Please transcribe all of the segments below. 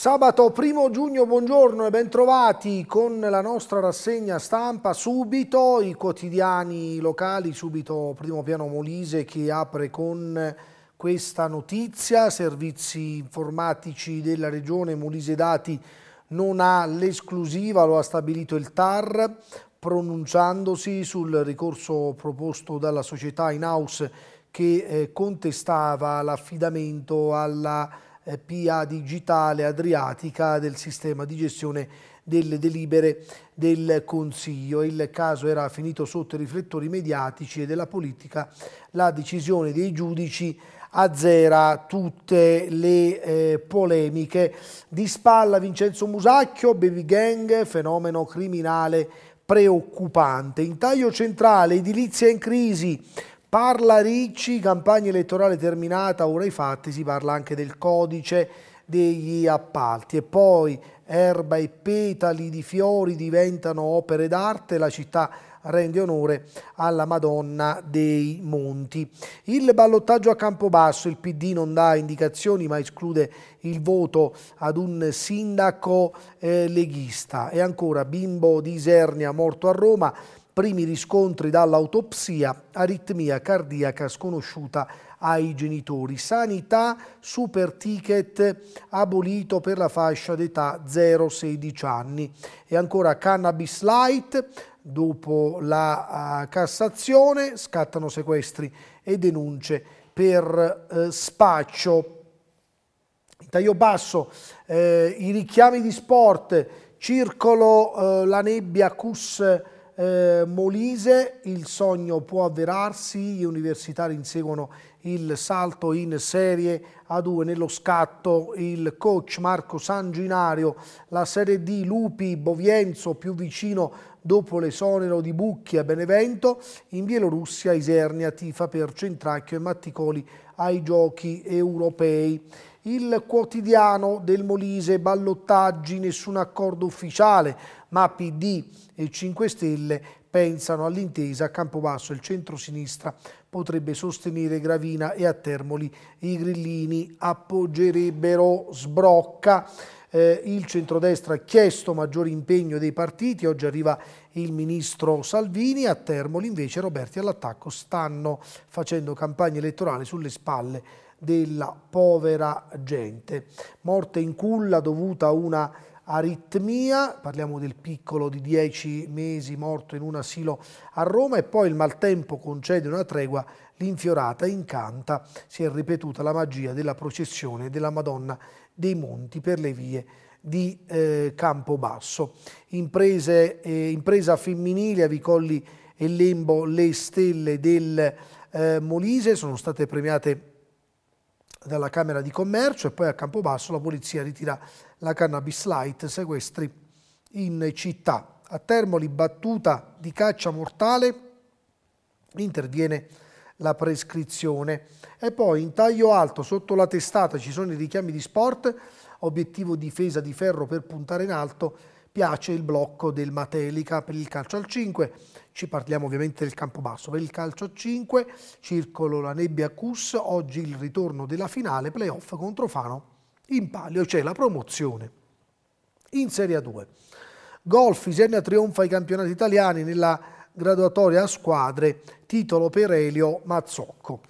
Sabato 1 giugno, buongiorno e bentrovati con la nostra rassegna stampa. Subito i quotidiani locali, subito primo piano Molise che apre con questa notizia. Servizi informatici della regione Molise Dati non ha l'esclusiva, lo ha stabilito il TAR pronunciandosi sul ricorso proposto dalla società in house che eh, contestava l'affidamento alla eh, PA digitale adriatica del sistema di gestione delle delibere del Consiglio. Il caso era finito sotto i riflettori mediatici e della politica. La decisione dei giudici azzera tutte le eh, polemiche. Di spalla Vincenzo Musacchio, baby gang, fenomeno criminale preoccupante. In taglio centrale, edilizia in crisi, Parla Ricci, campagna elettorale terminata, ora i fatti, si parla anche del codice degli appalti e poi erba e petali di fiori diventano opere d'arte, la città rende onore alla Madonna dei Monti. Il ballottaggio a Campobasso, il PD non dà indicazioni ma esclude il voto ad un sindaco eh, leghista e ancora bimbo di Isernia morto a Roma, primi riscontri dall'autopsia, aritmia cardiaca sconosciuta ai genitori. Sanità, super ticket abolito per la fascia d'età 0-16 anni. E ancora cannabis light, dopo la uh, Cassazione scattano sequestri e denunce per uh, spaccio. taglio basso, eh, i richiami di sport, circolo uh, la nebbia, cus eh, Molise, il sogno può avverarsi, gli universitari inseguono il salto in serie A2 nello scatto, il coach Marco Sanginario, la serie D Lupi, Bovienzo più vicino dopo l'esonero di Bucchi a Benevento, in Bielorussia Isernia tifa per Centracchio e Matticoli ai giochi europei. Il quotidiano del Molise, ballottaggi, nessun accordo ufficiale, ma PD e 5 Stelle pensano all'intesa a Campobasso il centro-sinistra potrebbe sostenere Gravina e a Termoli i grillini appoggerebbero Sbrocca. Eh, il centrodestra ha chiesto maggiore impegno dei partiti, oggi arriva il ministro Salvini, a Termoli invece Roberti all'attacco stanno facendo campagna elettorale sulle spalle della povera gente. Morte in culla dovuta a una aritmia, parliamo del piccolo di 10 mesi morto in un asilo a Roma e poi il maltempo concede una tregua, l'infiorata incanta, si è ripetuta la magia della processione della Madonna dei Monti per le vie di eh, Campobasso. Imprese, eh, impresa femminile a Vicolli e Lembo le stelle del eh, Molise sono state premiate dalla Camera di Commercio e poi a Campobasso la polizia ritira la cannabis light, sequestri in città. A Termoli battuta di caccia mortale, interviene la prescrizione. E poi in taglio alto sotto la testata ci sono i richiami di sport, obiettivo difesa di ferro per puntare in alto, piace il blocco del Matelica per il calcio al 5, ci parliamo ovviamente del campo basso, per il calcio a 5, circolo la nebbia Cus, oggi il ritorno della finale playoff contro Fano in palio c'è la promozione in Serie A2. Golf, Isernia trionfa ai campionati italiani nella graduatoria a squadre, titolo per Elio Mazzocco.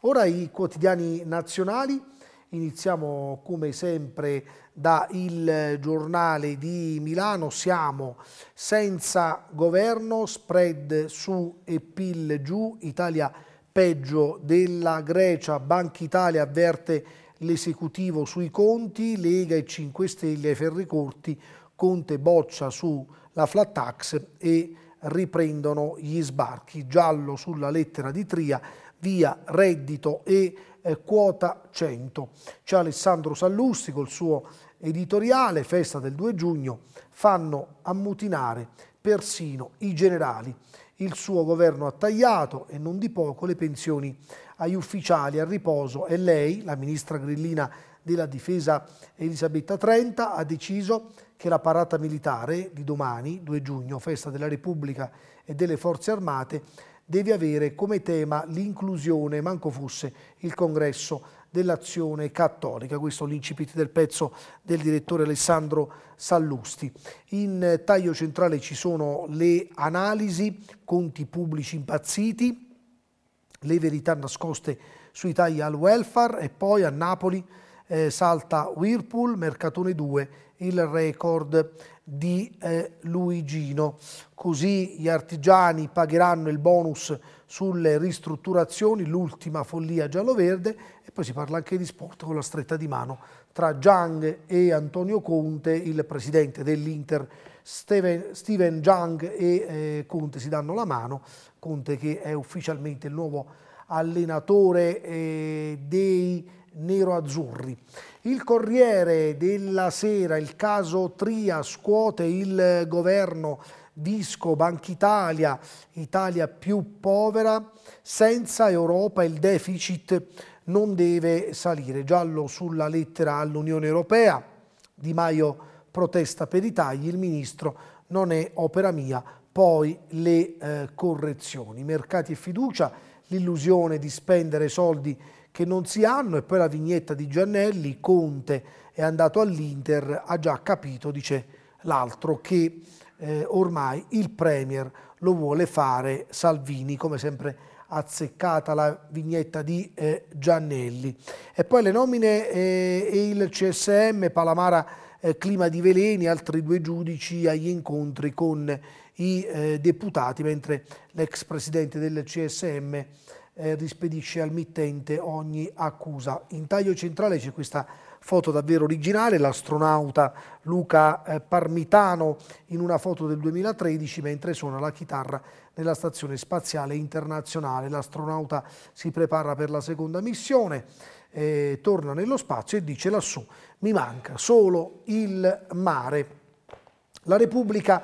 Ora i quotidiani nazionali, iniziamo come sempre da Il Giornale di Milano, siamo senza governo, spread su e PIL giù, Italia peggio della Grecia, Banca Italia avverte l'esecutivo sui conti, Lega e 5 Stelle ai ferri corti, Conte boccia sulla flat tax e riprendono gli sbarchi, giallo sulla lettera di Tria, via reddito e eh, quota 100. C'è Alessandro Sallusti col suo editoriale, festa del 2 giugno, fanno ammutinare persino i generali. Il suo governo ha tagliato e non di poco le pensioni agli ufficiali a riposo e lei, la ministra grillina della difesa Elisabetta Trenta, ha deciso che la parata militare di domani, 2 giugno, festa della Repubblica e delle Forze Armate, deve avere come tema l'inclusione, manco fosse il congresso dell'azione cattolica. Questo è l'incipit del pezzo del direttore Alessandro Sallusti. In taglio centrale ci sono le analisi, conti pubblici impazziti, le verità nascoste sui tagli al welfare e poi a Napoli eh, salta Whirlpool, Mercatone 2, il record di eh, Luigino. Così gli artigiani pagheranno il bonus sulle ristrutturazioni, l'ultima follia giallo-verde e poi si parla anche di sport con la stretta di mano tra Jang e Antonio Conte, il presidente dell'Inter Steven, Steven Zhang e eh, Conte si danno la mano, Conte che è ufficialmente il nuovo allenatore eh, dei neroazzurri. Il Corriere della Sera, il caso Tria, scuote il governo Visco, Banca Italia, Italia più povera, senza Europa il deficit non deve salire. Giallo sulla lettera all'Unione Europea, Di Maio protesta per i tagli, il ministro non è opera mia, poi le eh, correzioni. Mercati e fiducia, l'illusione di spendere soldi che non si hanno e poi la vignetta di Giannelli, Conte è andato all'Inter, ha già capito, dice l'altro, che eh, ormai il Premier lo vuole fare Salvini, come sempre azzeccata la vignetta di eh, Giannelli. E poi le nomine eh, e il CSM, Palamara eh, clima di Veleni, altri due giudici agli incontri con i eh, deputati, mentre l'ex presidente del CSM eh, rispedisce al mittente ogni accusa. In taglio centrale c'è questa foto davvero originale, l'astronauta Luca eh, Parmitano in una foto del 2013 mentre suona la chitarra nella stazione spaziale internazionale. L'astronauta si prepara per la seconda missione eh, torna nello spazio e dice lassù mi manca solo il mare. La Repubblica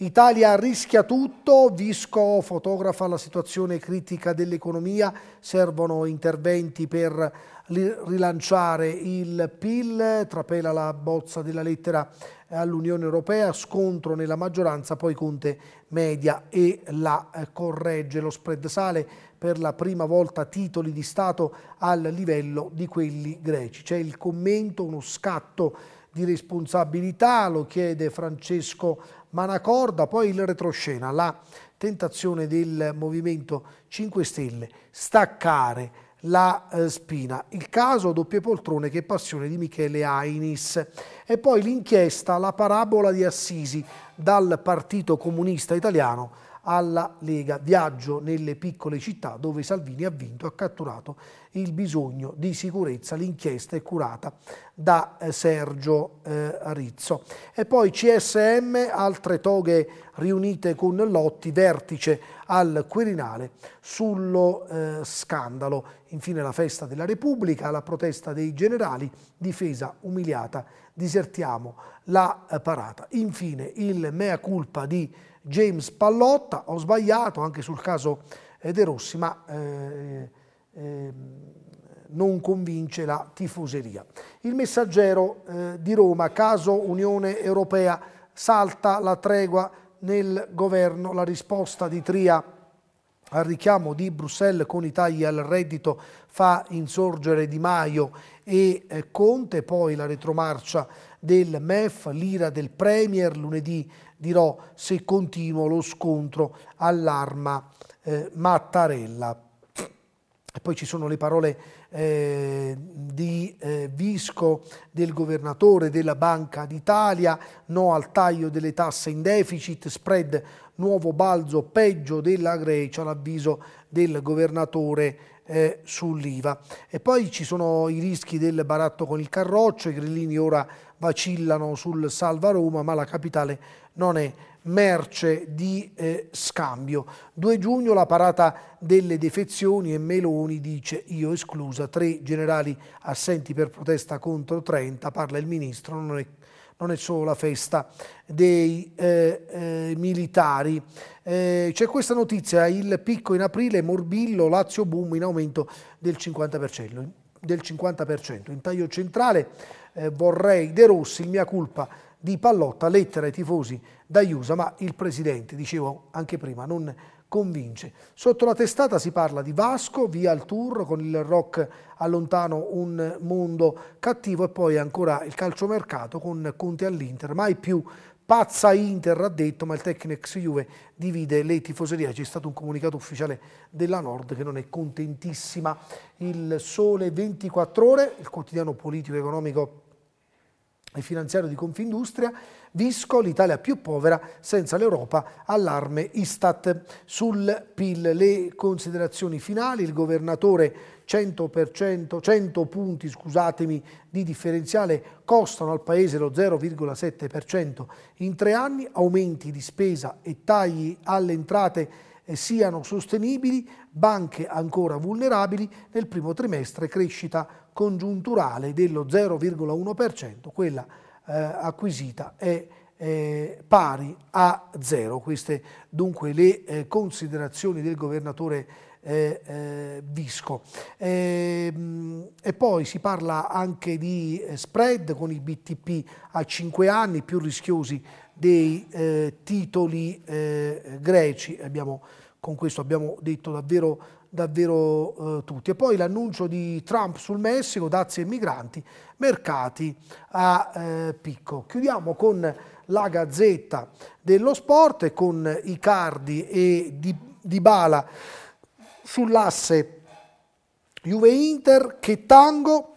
Italia rischia tutto, Visco fotografa la situazione critica dell'economia, servono interventi per rilanciare il PIL, trapela la bozza della lettera all'Unione Europea, scontro nella maggioranza, poi Conte media e la eh, corregge, lo spread sale, per la prima volta titoli di Stato al livello di quelli greci. C'è il commento, uno scatto di responsabilità, lo chiede Francesco Manacorda, poi il retroscena, la tentazione del Movimento 5 Stelle, staccare la eh, spina. Il caso doppie poltrone che passione di Michele Ainis. E poi l'inchiesta La parabola di Assisi dal Partito Comunista Italiano alla Lega. Viaggio nelle piccole città dove Salvini ha vinto e ha catturato il bisogno di sicurezza. L'inchiesta è curata da eh, Sergio eh, Rizzo. E poi CSM, altre toghe riunite con Lotti, vertice al Quirinale sullo eh, scandalo. Infine la festa della Repubblica, la protesta dei generali, difesa umiliata, disertiamo la eh, parata. Infine il mea culpa di James Pallotta, ho sbagliato anche sul caso eh, De Rossi, ma eh, eh, non convince la tifoseria. Il messaggero eh, di Roma, caso Unione Europea, salta la tregua nel governo, la risposta di Tria al richiamo di Bruxelles con i tagli al reddito fa insorgere Di Maio e eh, Conte, poi la retromarcia del MEF, l'ira del Premier, lunedì dirò se continuo lo scontro all'arma eh, Mattarella. E poi ci sono le parole eh, di eh, Visco, del governatore della Banca d'Italia, no al taglio delle tasse in deficit, spread nuovo balzo peggio della Grecia, l'avviso del governatore eh, sull'IVA. E poi ci sono i rischi del baratto con il carroccio, i grillini ora vacillano sul Salva Roma, ma la capitale non è merce di eh, scambio. 2 giugno la parata delle defezioni e Meloni dice io esclusa, tre generali assenti per protesta contro 30, parla il ministro, non è, non è solo la festa dei eh, eh, militari. Eh, c'è questa notizia, il picco in aprile, morbillo, Lazio boom in aumento del 50%. Del 50%. In taglio centrale eh, vorrei De Rossi, il mia colpa di Pallotta, lettera ai tifosi da Iusa, ma il presidente, dicevo anche prima, non convince. Sotto la testata si parla di Vasco, via il tour con il rock allontano un mondo cattivo e poi ancora il calciomercato con Conte all'Inter, mai più pazza Inter ha detto, ma il Tecnex Juve divide le tifoserie. C'è stato un comunicato ufficiale della Nord che non è contentissima. Il Sole 24 Ore, il quotidiano politico-economico e finanziario di Confindustria, Visco, l'Italia più povera senza l'Europa, allarme Istat. Sul PIL le considerazioni finali, il governatore 100%, 100 punti scusatemi, di differenziale costano al Paese lo 0,7% in tre anni, aumenti di spesa e tagli alle entrate eh, siano sostenibili, banche ancora vulnerabili, nel primo trimestre crescita congiunturale dello 0,1%, quella eh, acquisita è eh, pari a zero. Queste dunque le eh, considerazioni del governatore eh, eh, Visco. E, ehm, e, poi si parla anche di eh, spread con i BTP a 5 anni più rischiosi dei titoli greci. Abbiamo, con questo abbiamo detto davvero davvero eh, tutti. E poi l'annuncio di Trump sul Messico, dazi e migranti, mercati a eh, picco. Chiudiamo con la Gazzetta dello Sport, e con Icardi e Di, di Bala sull'asse Juve-Inter, che tango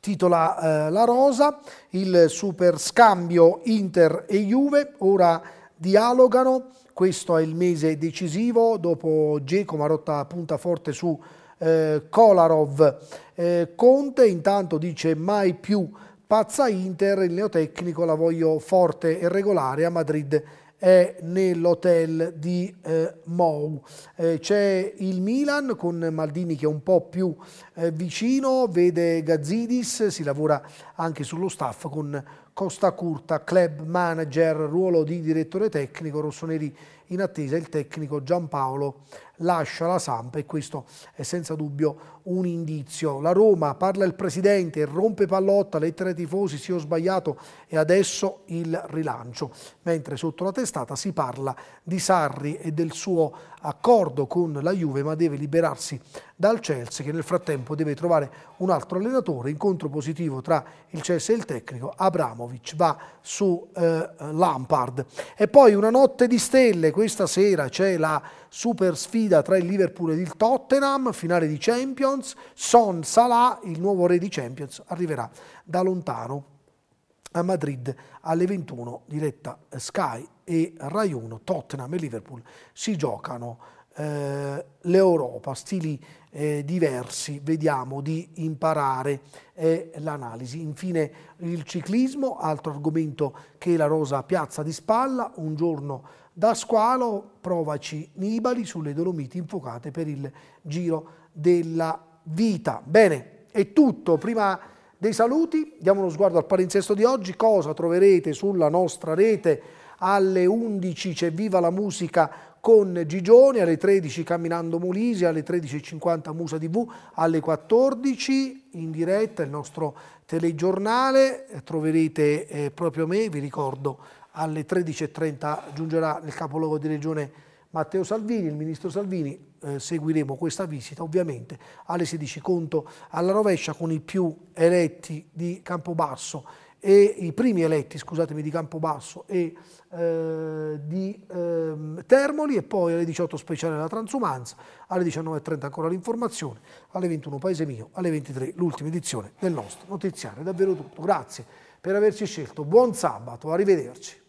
titola eh, la Rosa, il super scambio Inter e Juve, ora dialogano questo è il mese decisivo, dopo Geco Marotta punta forte su eh, Kolarov. Eh, Conte intanto dice mai più pazza Inter, il neotecnico la voglio forte e regolare a Madrid è nell'hotel di eh, Mou. Eh, c'è il Milan con Maldini che è un po' più eh, vicino, vede Gazzidis, si lavora anche sullo staff con Costa Curta, club manager, ruolo di direttore tecnico, rossoneri in attesa il tecnico Giampaolo lascia la Samp e questo è senza dubbio un indizio. La Roma, parla il presidente, rompe pallotta, lettera ai tifosi, sì ho sbagliato e adesso il rilancio. Mentre sotto la testata si parla di Sarri e del suo accordo con la Juve ma deve liberarsi dal Chelsea che nel frattempo deve trovare un altro allenatore, incontro positivo tra il Chelsea e il tecnico, Abramovic va su eh, Lampard. E poi una notte di stelle, questa sera c'è la super sfida sfida tra il Liverpool ed il Tottenham, finale di Champions, Son Salah, il nuovo re di Champions, arriverà da lontano a Madrid alle 21, diretta Sky e Rai 1, Tottenham e Liverpool si giocano eh, l'Europa, stili eh, diversi, vediamo di imparare eh, l'analisi. Infine il ciclismo, altro argomento che la Rosa piazza di spalla, un giorno da squalo, provaci Nibali sulle Dolomiti infuocate per il giro della vita. Bene, è tutto. Prima dei saluti diamo uno sguardo al palinsesto di oggi, cosa troverete sulla nostra rete alle 11 c'è Viva la Musica con Gigioni alle 13 Camminando Molise, alle 13.50 Musa TV, alle 14 in diretta il nostro telegiornale, troverete eh, proprio me, vi ricordo, alle 13.30 giungerà nel capoluogo di regione Matteo Salvini, il ministro Salvini, eh, seguiremo questa visita ovviamente alle 16 conto alla rovescia con i più eletti di Campobasso e i primi eletti, scusatemi, di Campobasso e eh, di eh, Termoli e poi alle 18 speciale la transumanza, alle 19.30 ancora l'informazione, alle 21 Paese Mio, alle 23 l'ultima edizione del nostro notiziario. È davvero tutto, grazie per averci scelto, buon sabato, arrivederci.